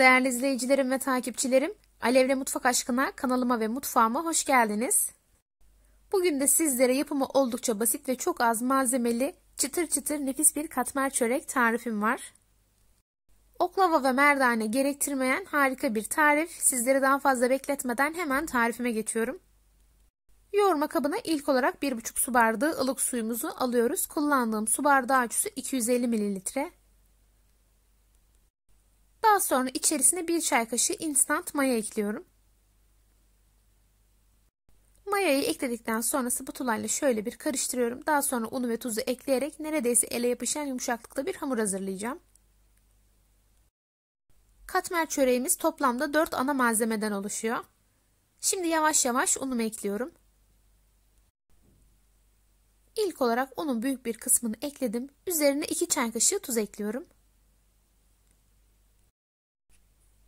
Değerli izleyicilerim ve takipçilerim, Alevle Mutfak Aşkına kanalıma ve mutfağıma hoş geldiniz. Bugün de sizlere yapımı oldukça basit ve çok az malzemeli çıtır çıtır nefis bir katmer çörek tarifim var. Oklava ve merdane gerektirmeyen harika bir tarif. Sizleri daha fazla bekletmeden hemen tarifime geçiyorum. Yoğurma kabına ilk olarak 1,5 su bardağı ılık suyumuzu alıyoruz. Kullandığım su bardağı ölçüsü 250 mililitre. Daha sonra içerisine bir çay kaşığı instant maya ekliyorum. Mayayı ekledikten sonra spatulayla şöyle bir karıştırıyorum. Daha sonra unu ve tuzu ekleyerek neredeyse ele yapışan yumuşaklıkta bir hamur hazırlayacağım. Katmer çöreğimiz toplamda 4 ana malzemeden oluşuyor. Şimdi yavaş yavaş unumu ekliyorum. İlk olarak unun büyük bir kısmını ekledim. Üzerine 2 çay kaşığı tuz ekliyorum.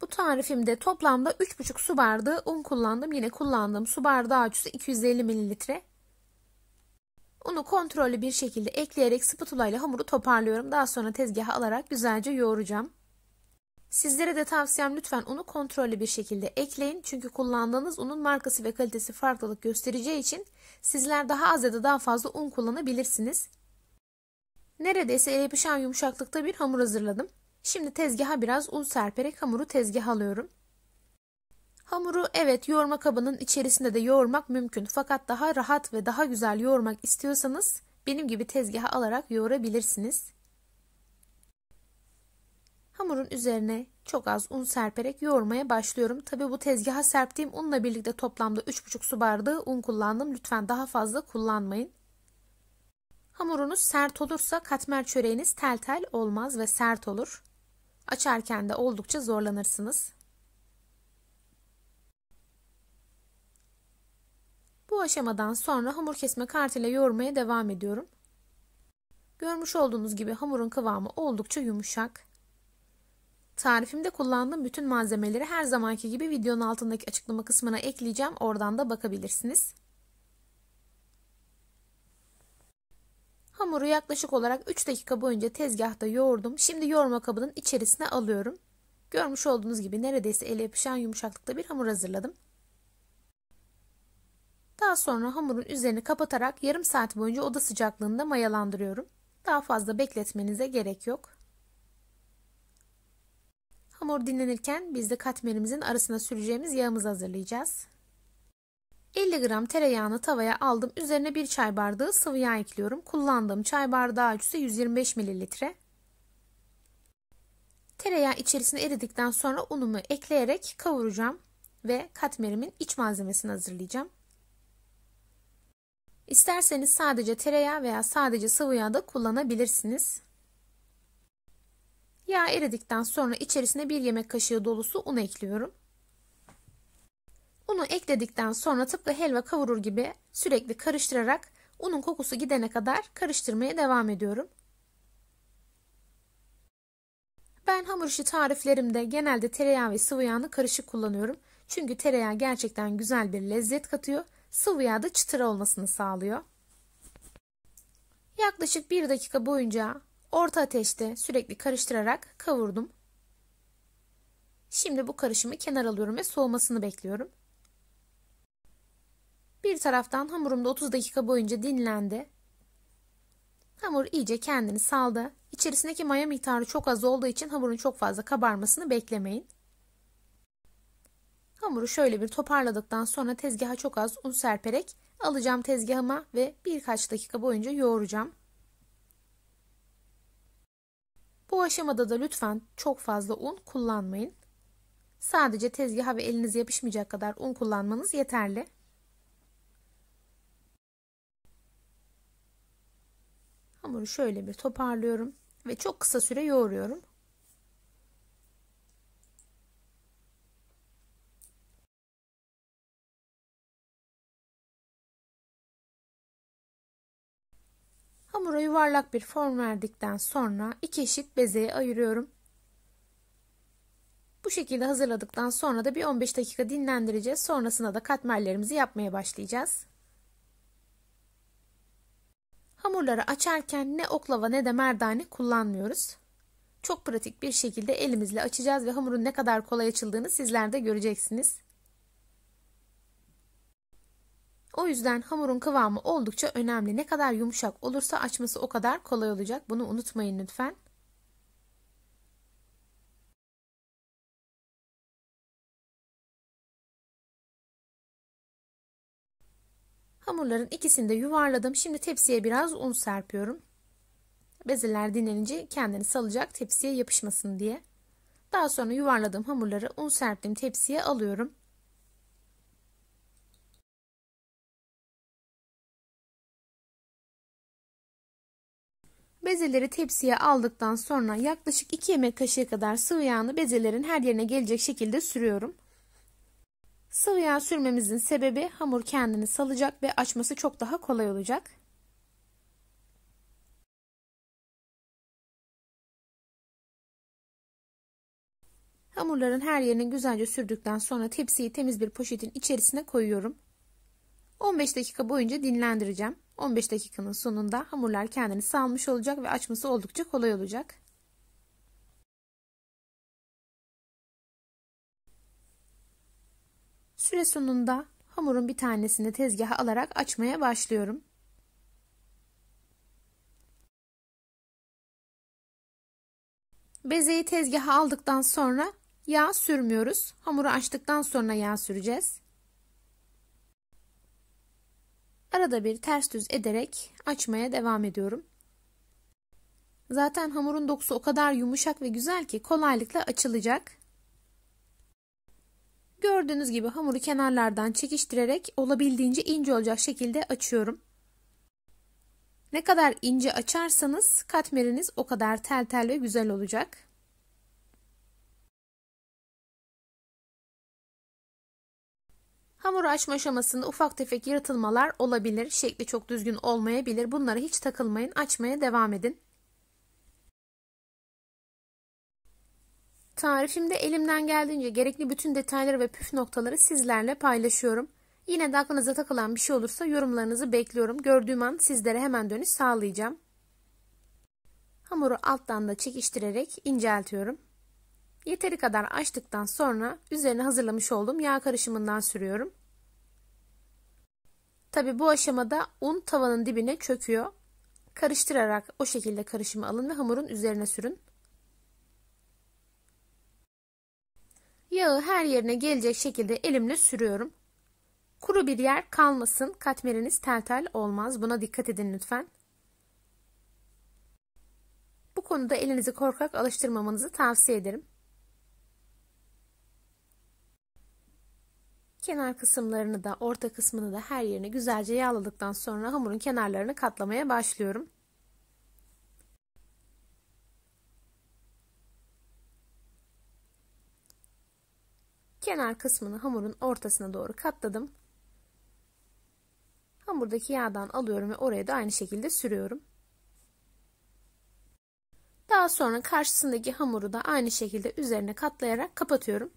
Bu tarifimde toplamda 3,5 su bardağı un kullandım. Yine kullandığım su bardağı ölçüsü 250 mililitre. Unu kontrollü bir şekilde ekleyerek spatula ile hamuru toparlıyorum. Daha sonra tezgaha alarak güzelce yoğuracağım. Sizlere de tavsiyem lütfen unu kontrollü bir şekilde ekleyin. Çünkü kullandığınız unun markası ve kalitesi farklılık göstereceği için sizler daha az ya da daha fazla un kullanabilirsiniz. Neredeyse ele yapışan yumuşaklıkta bir hamur hazırladım. Şimdi tezgaha biraz un serperek hamuru tezgaha alıyorum. Hamuru evet yoğurma kabının içerisinde de yoğurmak mümkün. Fakat daha rahat ve daha güzel yoğurmak istiyorsanız benim gibi tezgaha alarak yoğurabilirsiniz. Hamurun üzerine çok az un serperek yoğurmaya başlıyorum. Tabi bu tezgaha serptiğim unla birlikte toplamda 3,5 su bardağı un kullandım. Lütfen daha fazla kullanmayın. Hamurunuz sert olursa katmer çöreğiniz tel tel olmaz ve sert olur. Açarken de oldukça zorlanırsınız. Bu aşamadan sonra hamur kesme kartıyla yoğurmaya devam ediyorum. Görmüş olduğunuz gibi hamurun kıvamı oldukça yumuşak. Tarifimde kullandığım bütün malzemeleri her zamanki gibi videonun altındaki açıklama kısmına ekleyeceğim. Oradan da bakabilirsiniz. Hamuru yaklaşık olarak 3 dakika boyunca tezgahta yoğurdum. Şimdi yoğurma kabının içerisine alıyorum. Görmüş olduğunuz gibi neredeyse ele yapışan yumuşaklıkta bir hamur hazırladım. Daha sonra hamurun üzerini kapatarak yarım saat boyunca oda sıcaklığında mayalandırıyorum. Daha fazla bekletmenize gerek yok. Hamur dinlenirken biz de katmerimizin arasına süreceğimiz yağımızı hazırlayacağız. 50 gram tereyağını tavaya aldım. Üzerine bir çay bardağı sıvı yağ ekliyorum. Kullandığım çay bardağı ölçüsü 125 mililitre. Tereyağı içerisine eridikten sonra unumu ekleyerek kavuracağım ve katmerimin iç malzemesini hazırlayacağım. İsterseniz sadece tereyağı veya sadece sıvı yağ da kullanabilirsiniz. Yağ eridikten sonra içerisine bir yemek kaşığı dolusu un ekliyorum. Unu ekledikten sonra tıpkı helva kavurur gibi sürekli karıştırarak unun kokusu gidene kadar karıştırmaya devam ediyorum. Ben hamur işi tariflerimde genelde tereyağı ve sıvı yağını karışık kullanıyorum. Çünkü tereyağı gerçekten güzel bir lezzet katıyor. Sıvı yağ da çıtır olmasını sağlıyor. Yaklaşık 1 dakika boyunca orta ateşte sürekli karıştırarak kavurdum. Şimdi bu karışımı kenar alıyorum ve soğumasını bekliyorum. Bir taraftan hamurum da 30 dakika boyunca dinlendi. Hamur iyice kendini saldı. İçerisindeki maya miktarı çok az olduğu için hamurun çok fazla kabarmasını beklemeyin. Hamuru şöyle bir toparladıktan sonra tezgaha çok az un serperek alacağım tezgahıma ve birkaç dakika boyunca yoğuracağım. Bu aşamada da lütfen çok fazla un kullanmayın. Sadece tezgaha ve elinize yapışmayacak kadar un kullanmanız yeterli. Hamuru şöyle bir toparlıyorum ve çok kısa süre yoğuruyorum. Hamura yuvarlak bir form verdikten sonra iki eşit bezeye ayırıyorum. Bu şekilde hazırladıktan sonra da bir 15 dakika dinlendireceğiz. Sonrasında da katmerlerimizi yapmaya başlayacağız. Hamurları açarken ne oklava ne de merdane kullanmıyoruz. Çok pratik bir şekilde elimizle açacağız ve hamurun ne kadar kolay açıldığını sizler de göreceksiniz. O yüzden hamurun kıvamı oldukça önemli. Ne kadar yumuşak olursa açması o kadar kolay olacak. Bunu unutmayın lütfen. Hamurların ikisini de yuvarladım. Şimdi tepsiye biraz un serpiyorum. Bezeler dinlenince kendini salacak tepsiye yapışmasın diye. Daha sonra yuvarladığım hamurları un serptiğim tepsiye alıyorum. Bezeleri tepsiye aldıktan sonra yaklaşık 2 yemek kaşığı kadar sıvı yağını bezelerin her yerine gelecek şekilde sürüyorum. Sıvı yağ sürmemizin sebebi hamur kendini salacak ve açması çok daha kolay olacak. Hamurların her yerini güzelce sürdükten sonra tepsiyi temiz bir poşetin içerisine koyuyorum. 15 dakika boyunca dinlendireceğim. 15 dakikanın sonunda hamurlar kendini salmış olacak ve açması oldukça kolay olacak. Süre sonunda hamurun bir tanesini tezgaha alarak açmaya başlıyorum. Bezeyi tezgaha aldıktan sonra yağ sürmüyoruz. Hamuru açtıktan sonra yağ süreceğiz. Arada bir ters düz ederek açmaya devam ediyorum. Zaten hamurun dokusu o kadar yumuşak ve güzel ki kolaylıkla açılacak. Gördüğünüz gibi hamuru kenarlardan çekiştirerek olabildiğince ince olacak şekilde açıyorum. Ne kadar ince açarsanız katmeriniz o kadar tel tel ve güzel olacak. Hamuru açma aşamasında ufak tefek yırtılmalar olabilir. Şekli çok düzgün olmayabilir. Bunlara hiç takılmayın. Açmaya devam edin. Tarifimde elimden geldiğince gerekli bütün detayları ve püf noktaları sizlerle paylaşıyorum. Yine de aklınıza takılan bir şey olursa yorumlarınızı bekliyorum. Gördüğüm an sizlere hemen dönüş sağlayacağım. Hamuru alttan da çekiştirerek inceltiyorum. Yeteri kadar açtıktan sonra üzerine hazırlamış olduğum yağ karışımından sürüyorum. Tabi bu aşamada un tavanın dibine çöküyor. Karıştırarak o şekilde karışımı alın ve hamurun üzerine sürün. Yağı her yerine gelecek şekilde elimle sürüyorum. Kuru bir yer kalmasın. Katmeriniz tel tel olmaz. Buna dikkat edin lütfen. Bu konuda elinizi korkak alıştırmamanızı tavsiye ederim. Kenar kısımlarını da orta kısmını da her yerine güzelce yağladıktan sonra hamurun kenarlarını katlamaya başlıyorum. Kenar kısmını hamurun ortasına doğru katladım. Hamurdaki yağdan alıyorum ve oraya da aynı şekilde sürüyorum. Daha sonra karşısındaki hamuru da aynı şekilde üzerine katlayarak kapatıyorum.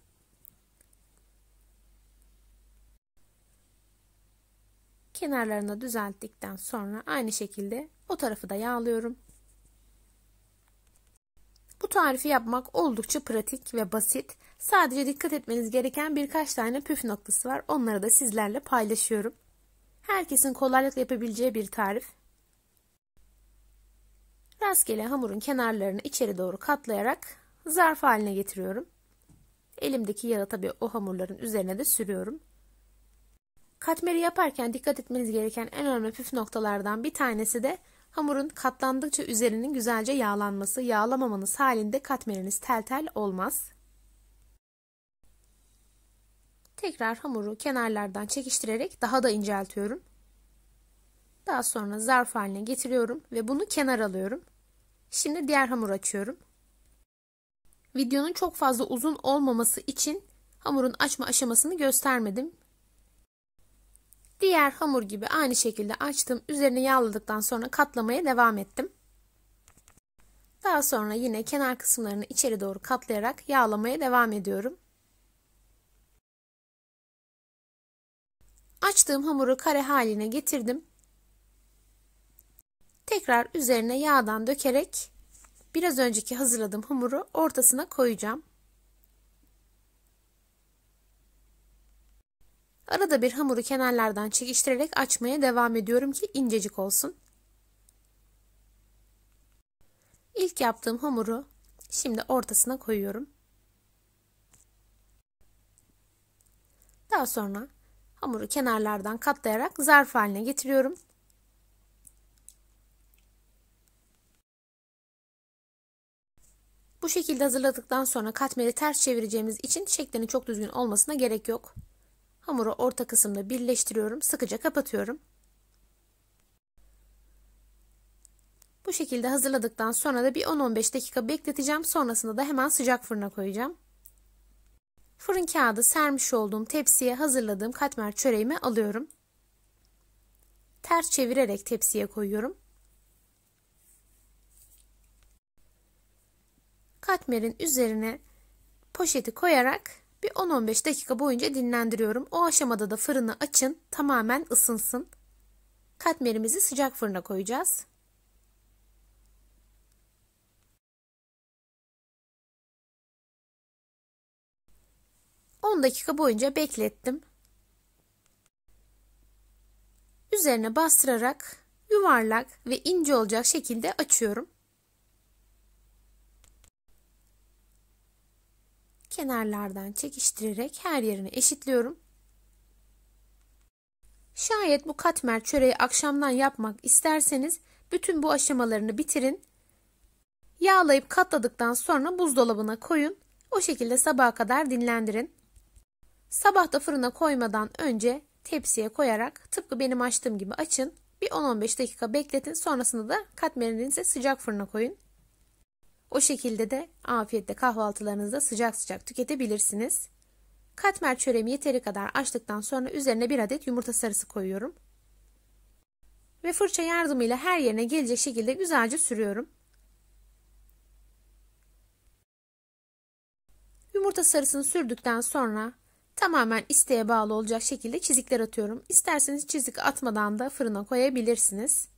Kenarlarını düzelttikten sonra aynı şekilde o tarafı da yağlıyorum. Bu tarifi yapmak oldukça pratik ve basit. Sadece dikkat etmeniz gereken birkaç tane püf noktası var. Onları da sizlerle paylaşıyorum. Herkesin kolaylıkla yapabileceği bir tarif. Rastgele hamurun kenarlarını içeri doğru katlayarak zarf haline getiriyorum. Elimdeki yağı tabii o hamurların üzerine de sürüyorum. Katmeri yaparken dikkat etmeniz gereken en önemli püf noktalardan bir tanesi de hamurun katlandıkça üzerinin güzelce yağlanması. Yağlamamanız halinde katmeriniz tel tel olmaz. Tekrar hamuru kenarlardan çekiştirerek daha da inceltiyorum. Daha sonra zarf haline getiriyorum ve bunu kenar alıyorum. Şimdi diğer hamur açıyorum. Videonun çok fazla uzun olmaması için hamurun açma aşamasını göstermedim. Diğer hamur gibi aynı şekilde açtım. Üzerine yağladıktan sonra katlamaya devam ettim. Daha sonra yine kenar kısımlarını içeri doğru katlayarak yağlamaya devam ediyorum. Açtığım hamuru kare haline getirdim. Tekrar üzerine yağdan dökerek biraz önceki hazırladığım hamuru ortasına koyacağım. Arada bir hamuru kenarlardan çekiştirerek açmaya devam ediyorum ki incecik olsun. İlk yaptığım hamuru şimdi ortasına koyuyorum. Daha sonra Hamuru kenarlardan katlayarak zarf haline getiriyorum. Bu şekilde hazırladıktan sonra katmeri ters çevireceğimiz için şeklinin çok düzgün olmasına gerek yok. Hamuru orta kısımda birleştiriyorum, sıkıca kapatıyorum. Bu şekilde hazırladıktan sonra da bir 10-15 dakika bekleteceğim. Sonrasında da hemen sıcak fırına koyacağım. Fırın kağıdı sermiş olduğum tepsiye hazırladığım katmer çöreğimi alıyorum. Ters çevirerek tepsiye koyuyorum. Katmerin üzerine poşeti koyarak bir 10-15 dakika boyunca dinlendiriyorum. O aşamada da fırını açın, tamamen ısınsın. Katmerimizi sıcak fırına koyacağız. 10 dakika boyunca beklettim. Üzerine bastırarak yuvarlak ve ince olacak şekilde açıyorum. Kenarlardan çekiştirerek her yerini eşitliyorum. Şayet bu katmer çöreği akşamdan yapmak isterseniz bütün bu aşamalarını bitirin. Yağlayıp katladıktan sonra buzdolabına koyun. O şekilde sabaha kadar dinlendirin. Sabah da fırına koymadan önce tepsiye koyarak tıpkı benim açtığım gibi açın. Bir 10-15 dakika bekletin. Sonrasında da katmerinizi sıcak fırına koyun. O şekilde de afiyetle kahvaltılarınızda sıcak sıcak tüketebilirsiniz. Katmer çöremi yeteri kadar açtıktan sonra üzerine bir adet yumurta sarısı koyuyorum. Ve fırça yardımıyla her yerine gelecek şekilde güzelce sürüyorum. Yumurta sarısını sürdükten sonra tamamen isteğe bağlı olacak şekilde çizikler atıyorum. İsterseniz çizik atmadan da fırına koyabilirsiniz.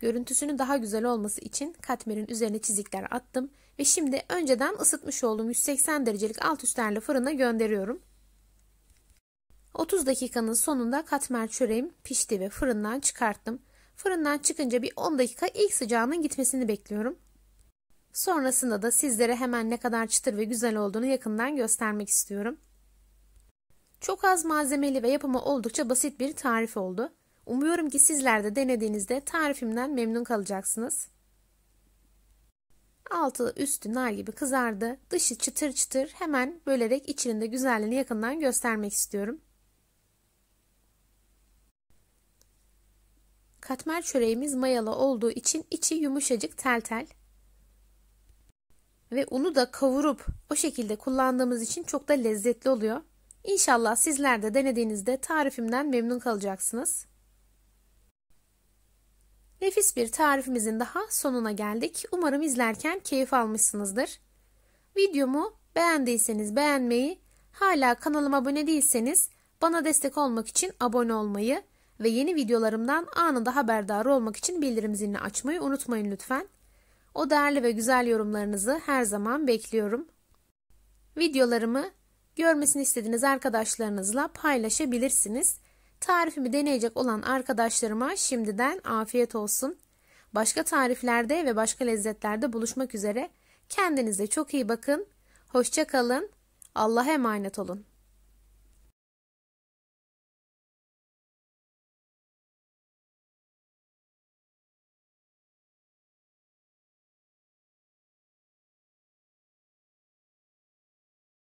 Görüntüsünün daha güzel olması için katmerin üzerine çizikler attım ve şimdi önceden ısıtmış olduğum 180 derecelik alt üstlerle fırına gönderiyorum. 30 dakikanın sonunda katmer çöreğim pişti ve fırından çıkarttım. Fırından çıkınca bir 10 dakika ilk sıcağının gitmesini bekliyorum. Sonrasında da sizlere hemen ne kadar çıtır ve güzel olduğunu yakından göstermek istiyorum. Çok az malzemeli ve yapımı oldukça basit bir tarif oldu. Umuyorum ki sizler de denediğinizde tarifimden memnun kalacaksınız. Altı üstü nar gibi kızardı. Dışı çıtır çıtır hemen bölerek içinde güzelliğini yakından göstermek istiyorum. Katmer çöreğimiz mayalı olduğu için içi yumuşacık tel tel ve unu da kavurup o şekilde kullandığımız için çok da lezzetli oluyor. İnşallah sizler de denediğinizde tarifimden memnun kalacaksınız. Nefis bir tarifimizin daha sonuna geldik. Umarım izlerken keyif almışsınızdır. Videomu beğendiyseniz beğenmeyi, hala kanalıma abone değilseniz bana destek olmak için abone olmayı ve yeni videolarımdan anında haberdar olmak için bildirim zilini açmayı unutmayın lütfen. O değerli ve güzel yorumlarınızı her zaman bekliyorum. Videolarımı görmesini istediğiniz arkadaşlarınızla paylaşabilirsiniz. Tarifimi deneyecek olan arkadaşlarıma şimdiden afiyet olsun. Başka tariflerde ve başka lezzetlerde buluşmak üzere. Kendinize çok iyi bakın. Hoşça kalın. Allah'a emanet olun.